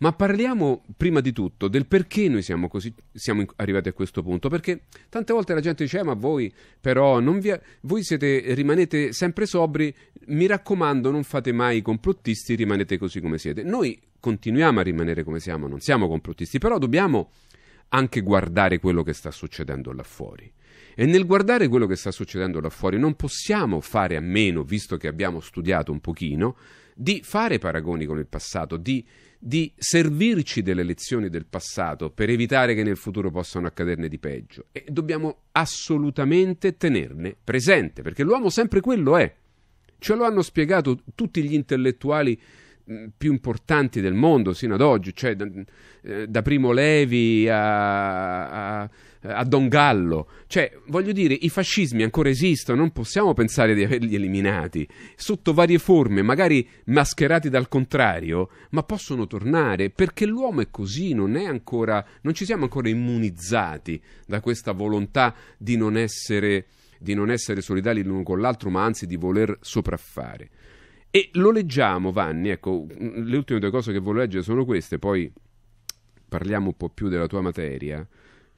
Ma parliamo prima di tutto del perché noi siamo, così, siamo arrivati a questo punto, perché tante volte la gente dice eh, ma voi però vi, voi siete, rimanete sempre sobri, mi raccomando non fate mai i complottisti, rimanete così come siete. Noi continuiamo a rimanere come siamo, non siamo complottisti, però dobbiamo anche guardare quello che sta succedendo là fuori. E nel guardare quello che sta succedendo là fuori non possiamo fare a meno, visto che abbiamo studiato un pochino, di fare paragoni con il passato, di, di servirci delle lezioni del passato per evitare che nel futuro possano accaderne di peggio. E dobbiamo assolutamente tenerne presente, perché l'uomo sempre quello è. Ce lo hanno spiegato tutti gli intellettuali Mm, più importanti del mondo sino ad oggi, cioè da, eh, da Primo Levi a, a, a, Don Gallo. Cioè, voglio dire, i fascismi ancora esistono, non possiamo pensare di averli eliminati, sotto varie forme, magari mascherati dal contrario, ma possono tornare, perché l'uomo è così, non, è ancora, non ci siamo ancora immunizzati da questa volontà di non essere, di non essere solidali l'uno con l'altro, ma anzi di voler sopraffare. E lo leggiamo, Vanni, ecco, le ultime due cose che voglio leggere sono queste, poi parliamo un po' più della tua materia,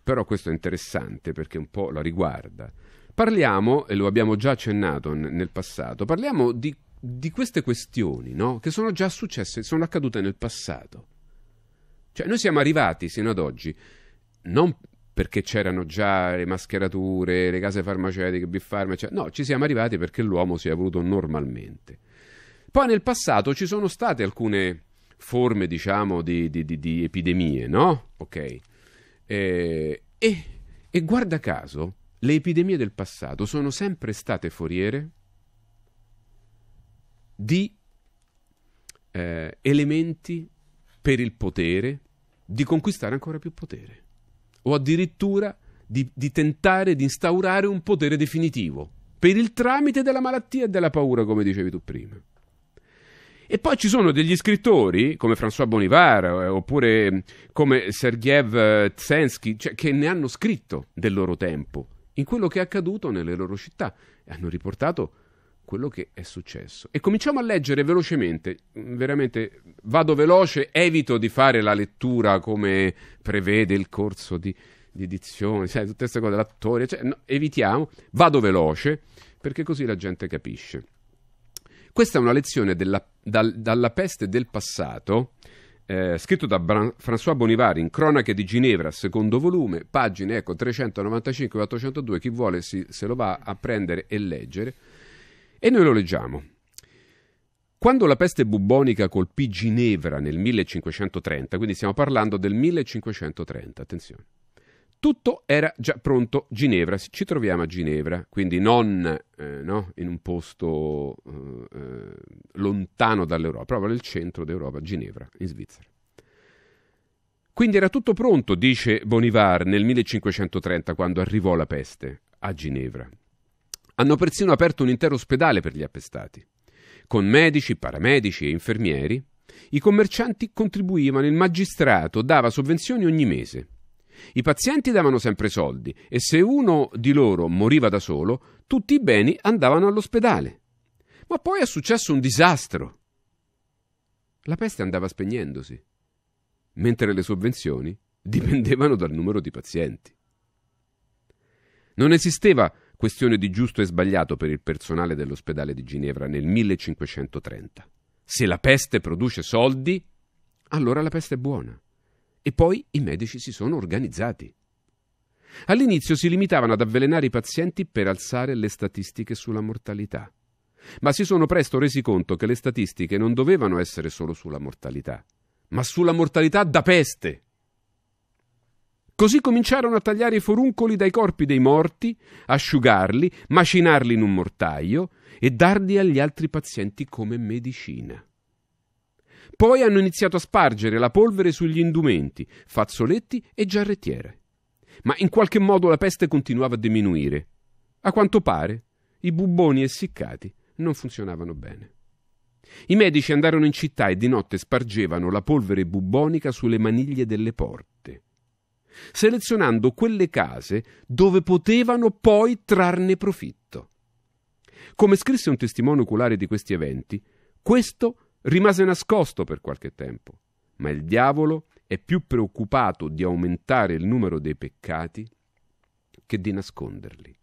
però questo è interessante perché un po' la riguarda. Parliamo, e lo abbiamo già accennato nel passato, parliamo di, di queste questioni no? che sono già successe, sono accadute nel passato. Cioè noi siamo arrivati sino ad oggi, non perché c'erano già le mascherature, le case farmaceutiche, Big Pharma, cioè, no, ci siamo arrivati perché l'uomo si è evoluto normalmente. Poi nel passato ci sono state alcune forme, diciamo, di, di, di, di epidemie, no? Ok. Eh, e, e guarda caso, le epidemie del passato sono sempre state foriere di eh, elementi per il potere, di conquistare ancora più potere, o addirittura di, di, tentare di instaurare un potere definitivo, per il tramite della malattia e della paura, come dicevi tu prima. E poi ci sono degli scrittori come François Bonivar eh, oppure mm, come Sergeev eh, Tsensky cioè, che ne hanno scritto del loro tempo, in quello che è accaduto nelle loro città e hanno riportato quello che è successo. E cominciamo a leggere velocemente, mm, veramente vado veloce, evito di fare la lettura come prevede il corso di, di edizione, sai, tutte queste cose, l'attore, cioè, no, evitiamo, vado veloce perché così la gente capisce. Questa è una lezione della, dal, dalla peste del passato, eh, scritto da Bran- François Bonivari in Cronache di Ginevra, secondo volume, pagine ecco, 395-802, chi vuole si, se lo va a prendere e leggere. E noi lo leggiamo. Quando la peste bubbonica colpì Ginevra nel 1530, quindi stiamo parlando del 1530, attenzione, tutto era già pronto. Ginevra, ci troviamo a Ginevra, quindi non eh, no, in un posto eh, eh, lontano dall'Europa, proprio nel centro d'Europa, Ginevra, in Svizzera. Quindi era tutto pronto, dice Bonivar nel 1530, quando arrivò la peste a Ginevra. Hanno persino aperto un intero ospedale per gli appestati. Con medici, paramedici e infermieri, i commercianti contribuivano, il magistrato dava sovvenzioni ogni mese. I pazienti davano sempre soldi e se uno di loro moriva da solo, tutti i beni andavano all'ospedale. Ma poi è successo un disastro. La peste andava spegnendosi, mentre le sovvenzioni dipendevano dal numero di pazienti. Non esisteva questione di giusto e sbagliato per il personale dell'ospedale di Ginevra nel 1530. Se la peste produce soldi, allora la peste è buona. E poi i medici si sono organizzati. All'inizio si limitavano ad avvelenare i pazienti per alzare le statistiche sulla mortalità, ma si sono presto resi conto che le statistiche non dovevano essere solo sulla mortalità, ma sulla mortalità da peste. Così cominciarono a tagliare i foruncoli dai corpi dei morti, asciugarli, macinarli in un mortaio e darli agli altri pazienti come medicina. Poi hanno iniziato a spargere la polvere sugli indumenti, fazzoletti e giarrettiere. Ma in qualche modo la peste continuava a diminuire. A quanto pare, i buboni essiccati non funzionavano bene. I medici andarono in città e di notte spargevano la polvere bubonica sulle maniglie delle porte, selezionando quelle case dove potevano poi trarne profitto. Come scrisse un testimone oculare di questi eventi, questo rimase nascosto per qualche tempo, ma il diavolo è più preoccupato di aumentare il numero dei peccati che di nasconderli.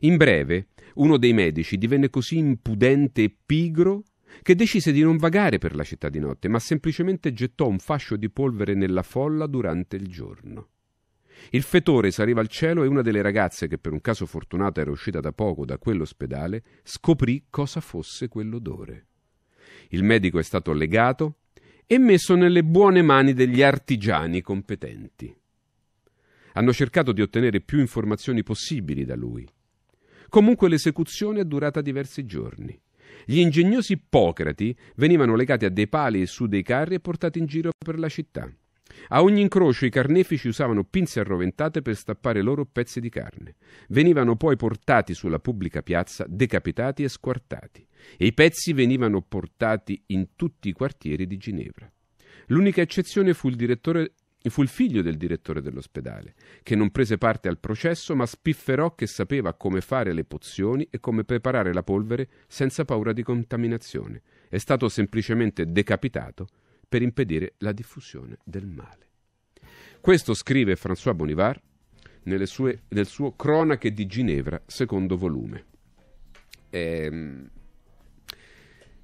In breve, uno dei medici divenne così impudente e pigro che decise di non vagare per la città di notte, ma semplicemente gettò un fascio di polvere nella folla durante il giorno. Il fetore saliva al cielo e una delle ragazze, che per un caso fortunato era uscita da poco da quell'ospedale, scoprì cosa fosse quell'odore. Il medico è stato legato e messo nelle buone mani degli artigiani competenti. Hanno cercato di ottenere più informazioni possibili da lui. Comunque l'esecuzione è durata diversi giorni. Gli ingegnosi ippocrati venivano legati a dei pali su dei carri e portati in giro per la città. A ogni incrocio i carnefici usavano pinze arroventate per stappare loro pezzi di carne. Venivano poi portati sulla pubblica piazza, decapitati e squartati, e i pezzi venivano portati in tutti i quartieri di Ginevra. L'unica eccezione fu il direttore Fu il figlio del direttore dell'ospedale, che non prese parte al processo, ma spifferò che sapeva come fare le pozioni e come preparare la polvere senza paura di contaminazione. È stato semplicemente decapitato per impedire la diffusione del male. Questo scrive François Bonivard sue, nel suo Cronache di Ginevra, secondo volume. Ehm,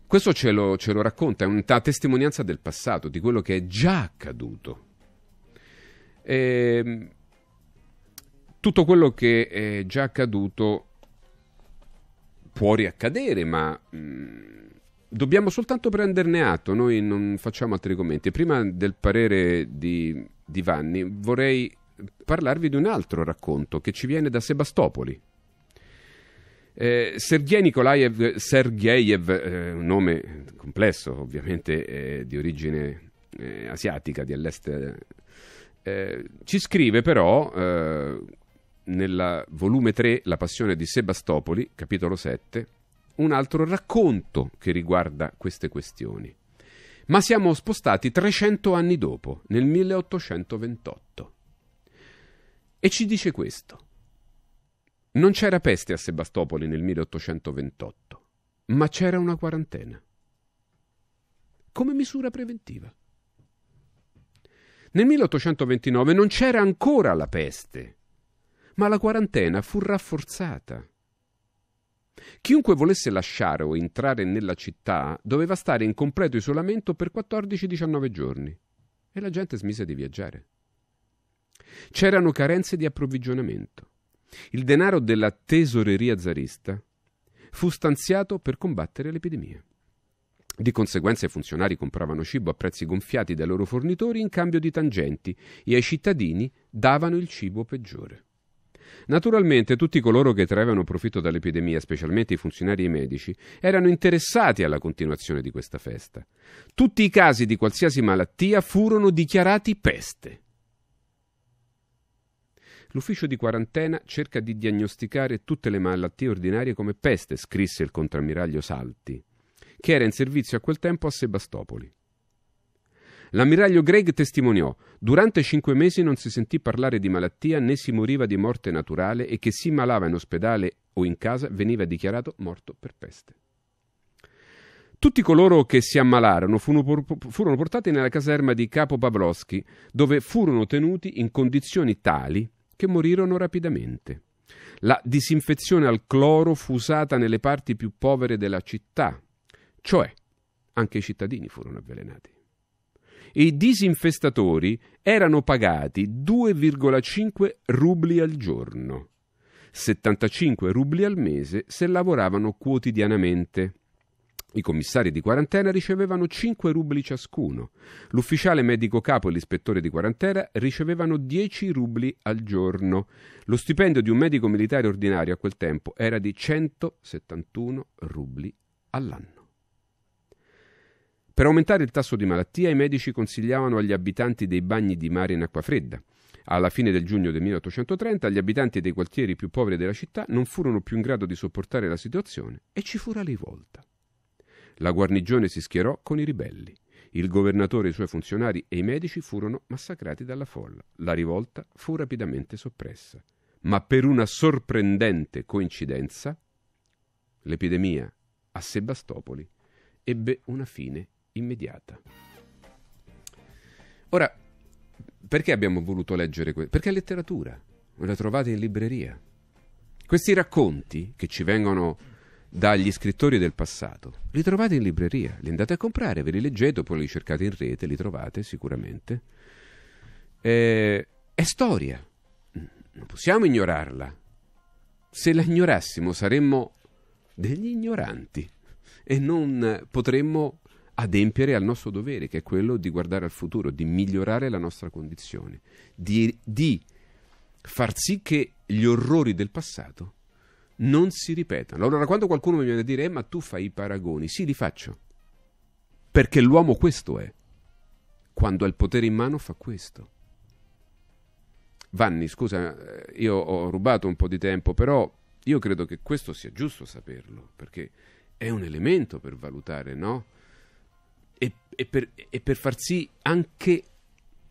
questo ce lo, ce lo racconta, è una testimonianza del passato, di quello che è già accaduto. Ehm, tutto quello che è già accaduto può riaccadere, ma mh, mm, dobbiamo soltanto prenderne atto, noi non facciamo altri commenti. Prima del parere di, di Vanni vorrei parlarvi di un altro racconto che ci viene da Sebastopoli. Eh, Sergei Nikolaev Sergeyev, eh, un nome complesso ovviamente eh, di origine eh, asiatica, di all'est, eh, ci scrive però eh, nel volume 3 La passione di Sebastopoli, capitolo 7, un altro racconto che riguarda queste questioni. Ma siamo spostati 300 anni dopo, nel 1828. E ci dice questo. Non c'era peste a Sebastopoli nel 1828, ma c'era una quarantena. Come misura preventiva. Nel 1829 non c'era ancora la peste, ma la quarantena fu rafforzata Chiunque volesse lasciare o entrare nella città doveva stare in completo isolamento per 14-19 giorni e la gente smise di viaggiare. C'erano carenze di approvvigionamento. Il denaro della tesoreria zarista fu stanziato per combattere l'epidemia. Di conseguenza i funzionari compravano cibo a prezzi gonfiati dai loro fornitori in cambio di tangenti e ai cittadini davano il cibo peggiore. Naturalmente tutti coloro che traevano profitto dall'epidemia, specialmente i funzionari e i medici, erano interessati alla continuazione di questa festa. Tutti i casi di qualsiasi malattia furono dichiarati peste. L'ufficio di quarantena cerca di diagnosticare tutte le malattie ordinarie come peste, scrisse il contrammiraglio Salti, che era in servizio a quel tempo a Sebastopoli. L'ammiraglio Gregg testimoniò: durante cinque mesi non si sentì parlare di malattia né si moriva di morte naturale e che si malava in ospedale o in casa veniva dichiarato morto per peste. Tutti coloro che si ammalarono furono portati nella caserma di Capo Pavlovsky, dove furono tenuti in condizioni tali che morirono rapidamente. La disinfezione al cloro fu usata nelle parti più povere della città, cioè anche i cittadini furono avvelenati i disinfestatori erano pagati 2,5 rubli al giorno, 75 rubli al mese se lavoravano quotidianamente. I commissari di quarantena ricevevano 5 rubli ciascuno, l'ufficiale medico capo e l'ispettore di quarantena ricevevano 10 rubli al giorno. Lo stipendio di un medico militare ordinario a quel tempo era di 171 rubli all'anno. Per aumentare il tasso di malattia i medici consigliavano agli abitanti dei bagni di mare in acqua fredda. Alla fine del giugno del 1830 gli abitanti dei quartieri più poveri della città non furono più in grado di sopportare la situazione e ci fu la rivolta. La guarnigione si schierò con i ribelli. Il governatore, i suoi funzionari e i medici furono massacrati dalla folla. La rivolta fu rapidamente soppressa. Ma per una sorprendente coincidenza, l'epidemia a Sebastopoli ebbe una fine immediata. Ora, perché abbiamo voluto leggere questo? Perché è letteratura, la trovate in libreria. Questi racconti che ci vengono dagli scrittori del passato, li trovate in libreria, li andate a comprare, ve li leggete, poi li cercate in rete, li trovate sicuramente. Eh, è storia, non possiamo ignorarla. Se la ignorassimo saremmo degli ignoranti e non potremmo adempiere al nostro dovere, che è quello di guardare al futuro, di migliorare la nostra condizione, di, di far sì che gli orrori del passato non si ripetano. Allora, quando qualcuno mi viene a dire, eh, ma tu fai i paragoni, sì, li faccio. Perché l'uomo questo è. Quando ha il potere in mano fa questo. Vanni, scusa, eh, io ho rubato un po' di tempo, però io credo che questo sia giusto saperlo, perché è un elemento per valutare, no? e per, e per far sì anche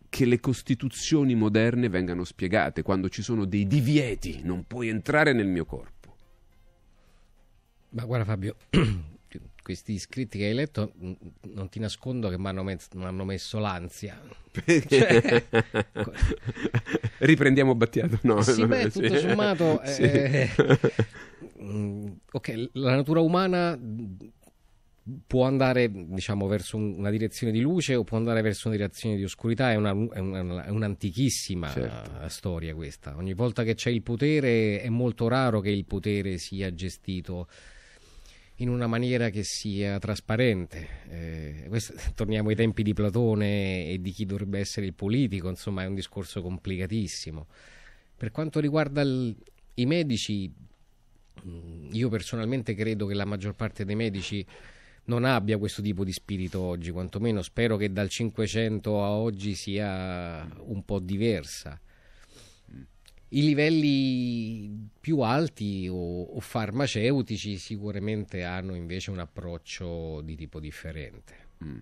che le costituzioni moderne vengano spiegate quando ci sono dei divieti, non puoi entrare nel mio corpo. Ma guarda Fabio, questi scritti che hai letto non ti nascondo che mi hanno, met- messo l'ansia. Cioè... Riprendiamo Battiato. No, sì, beh, tutto sì. sommato... Sì. Eh, mm, ok, la natura umana può andare diciamo, verso una direzione di luce o può andare verso una direzione di oscurità, è, una, è, una, è un'antichissima certo. storia questa. Ogni volta che c'è il potere è molto raro che il potere sia gestito in una maniera che sia trasparente. Eh, questo, torniamo ai tempi di Platone e di chi dovrebbe essere il politico, insomma è un discorso complicatissimo. Per quanto riguarda il, i medici, mm, io personalmente credo che la maggior parte dei medici non abbia questo tipo di spirito oggi, quantomeno spero che dal 500 a oggi sia un po' diversa. I livelli più alti o, o farmaceutici sicuramente hanno invece un approccio di tipo differente. Mm.